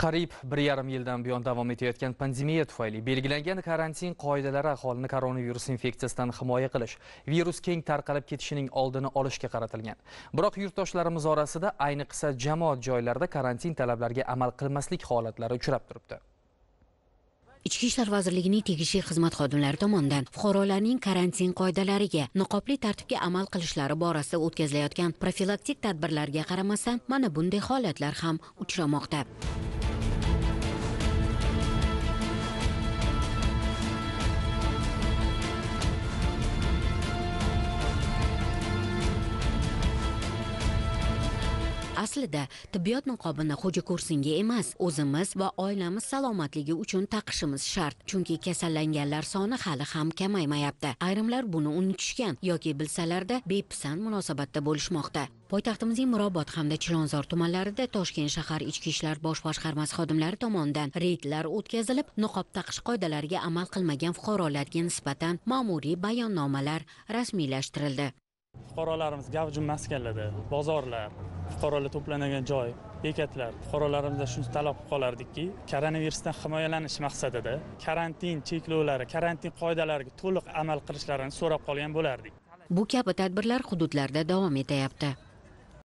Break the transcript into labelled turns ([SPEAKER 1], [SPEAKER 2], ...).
[SPEAKER 1] qariyb bir yarim yildan buyon davom etayotgan pandemiya tufayli belgilangan karantin qoidalari aholini koronavirus infeksiyasidan himoya qilish virus keng tarqalib ketishining oldini olishga qaratilgan biroq yurtdoshlarimiz orasida ayniqsa jamoat joylarida karantin talablariga amal qilmaslik holatlari uchrab turibdi
[SPEAKER 2] ichki ishlar vazirligining tegishli xizmat xodimlari tomonidan fuqarolarning karantin qoidalariga niqobli tartibga amal qilishlari borasida o'tkazilayotgan profilaktik tadbirlarga qaramasdan mana bunday holatlar ham uchramoqda aslida tibbiyot niqobini xo'ja ko'rsinga emas o'zimiz va oilamiz salomatligi uchun taqishimiz shart chunki kasallanganlar soni hali ham kamaymayapti ayrimlar buni unutishgan yoki bilsalarda bepisand munosabatda bo'lishmoqda poytaxtimizning mirobod hamda chilonzor tumanlarida toshkent shahar ichki ishlar bosh boshqarmasi xodimlari tomonidan reydlar o'tkazilib niqob taqish qoidalariga amal qilmagan fuqarolarga nisbatan ma'muriy bayonnomalar rasmiylashtirildi
[SPEAKER 3] fuqarolarimiz gavjum maskanlarda bozorlar fuqarolar to'planadigan joy bekatlar fuqarolarimizdan shuni talab qilib qolardikki koronavirusdan himoyalanish maqsadida karantin cheklovlari karantin qoidalariga to'liq amal qilishlarini so'rab qolgan bo'lardik
[SPEAKER 2] bu kabi tadbirlar hududlarda davom etayapti